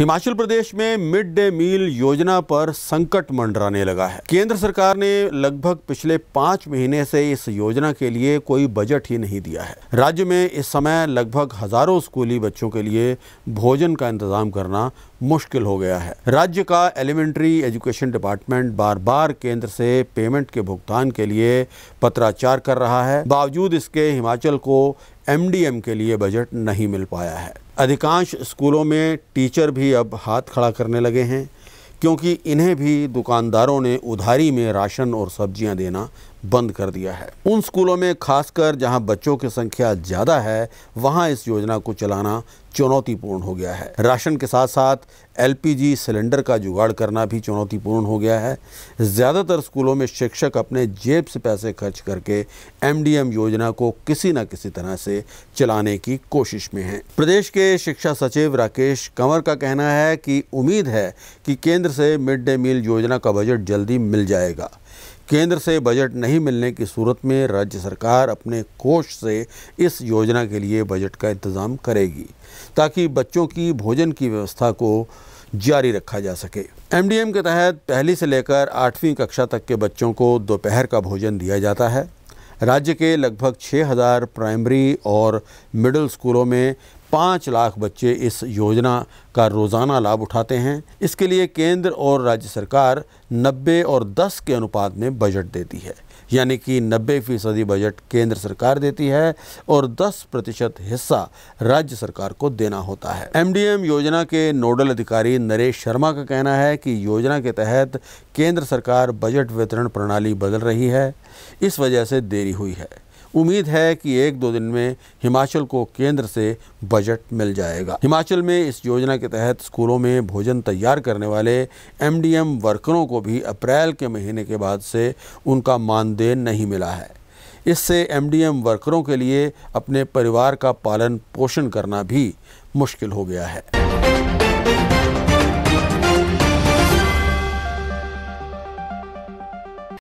हिमाचल प्रदेश में mid day meal योजना पर संकट मंडराने लगा है केंद्र सरकार ने लगभग पिछले पाँच महीने से इस योजना के लिए कोई बजट ही नहीं दिया है राज्य में इस समय लगभग हजारों स्कूली बच्चों के लिए भोजन का इंतजाम करना मुश्किल हो गया है राज्य का एलिमेंट्री एजुकेशन डिपार्टमेंट बार बार केंद्र से पेमेंट के भुगतान के लिए पत्राचार कर रहा है बावजूद इसके हिमाचल को एम के लिए बजट नहीं मिल पाया है अधिकांश स्कूलों में टीचर भी अब हाथ खड़ा करने लगे हैं क्योंकि इन्हें भी दुकानदारों ने उधारी में राशन और सब्जियां देना बंद कर दिया है उन स्कूलों में खासकर जहां बच्चों की संख्या ज़्यादा है वहां इस योजना को चलाना चुनौतीपूर्ण हो गया है राशन के साथ साथ एलपीजी सिलेंडर का जुगाड़ करना भी चुनौतीपूर्ण हो गया है ज़्यादातर स्कूलों में शिक्षक अपने जेब से पैसे खर्च करके एमडीएम योजना को किसी न किसी तरह से चलाने की कोशिश में हैं प्रदेश के शिक्षा सचिव राकेश कंवर का कहना है कि उम्मीद है कि केंद्र से मिड डे मील योजना का बजट जल्दी मिल जाएगा केंद्र से बजट नहीं मिलने की सूरत में राज्य सरकार अपने कोष से इस योजना के लिए बजट का इंतज़ाम करेगी ताकि बच्चों की भोजन की व्यवस्था को जारी रखा जा सके एमडीएम के तहत पहली से लेकर आठवीं कक्षा तक के बच्चों को दोपहर का भोजन दिया जाता है राज्य के लगभग 6000 प्राइमरी और मिडिल स्कूलों में पाँच लाख बच्चे इस योजना का रोज़ाना लाभ उठाते हैं इसके लिए केंद्र और राज्य सरकार नब्बे और दस के अनुपात में बजट देती है यानी कि नब्बे फ़ीसदी बजट केंद्र सरकार देती है और 10 प्रतिशत हिस्सा राज्य सरकार को देना होता है एमडीएम योजना के नोडल अधिकारी नरेश शर्मा का कहना है कि योजना के तहत केंद्र सरकार बजट वितरण प्रणाली बदल रही है इस वजह से देरी हुई है उम्मीद है कि एक दो दिन में हिमाचल को केंद्र से बजट मिल जाएगा हिमाचल में इस योजना के तहत स्कूलों में भोजन तैयार करने वाले एमडीएम वर्करों को भी अप्रैल के महीने के बाद से उनका मानदेय नहीं मिला है इससे एमडीएम वर्करों के लिए अपने परिवार का पालन पोषण करना भी मुश्किल हो गया है